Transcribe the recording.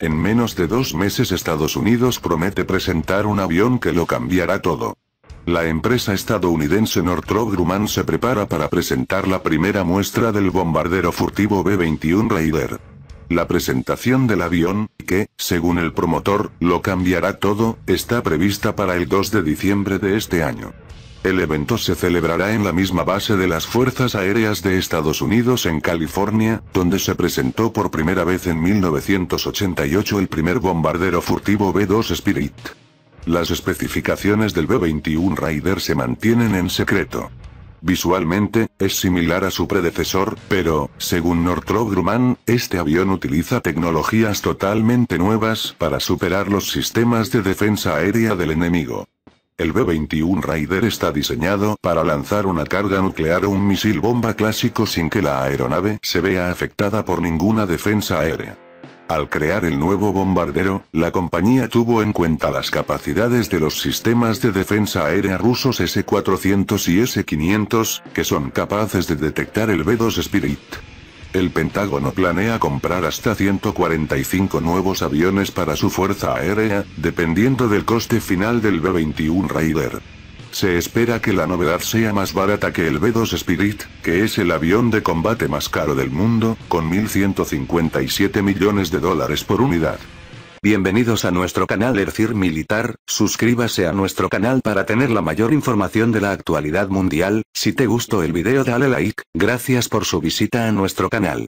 En menos de dos meses Estados Unidos promete presentar un avión que lo cambiará todo. La empresa estadounidense Northrop Grumman se prepara para presentar la primera muestra del bombardero furtivo B-21 Raider. La presentación del avión, que, según el promotor, lo cambiará todo, está prevista para el 2 de diciembre de este año. El evento se celebrará en la misma base de las Fuerzas Aéreas de Estados Unidos en California, donde se presentó por primera vez en 1988 el primer bombardero furtivo B-2 Spirit. Las especificaciones del B-21 Raider se mantienen en secreto. Visualmente, es similar a su predecesor, pero, según Northrop Grumman, este avión utiliza tecnologías totalmente nuevas para superar los sistemas de defensa aérea del enemigo. El B-21 Raider está diseñado para lanzar una carga nuclear o un misil bomba clásico sin que la aeronave se vea afectada por ninguna defensa aérea. Al crear el nuevo bombardero, la compañía tuvo en cuenta las capacidades de los sistemas de defensa aérea rusos S-400 y S-500, que son capaces de detectar el B-2 Spirit el Pentágono planea comprar hasta 145 nuevos aviones para su fuerza aérea, dependiendo del coste final del B-21 Raider. Se espera que la novedad sea más barata que el B-2 Spirit, que es el avión de combate más caro del mundo, con 1.157 millones de dólares por unidad. Bienvenidos a nuestro canal Ercir Militar, suscríbase a nuestro canal para tener la mayor información de la actualidad mundial, si te gustó el video dale like, gracias por su visita a nuestro canal.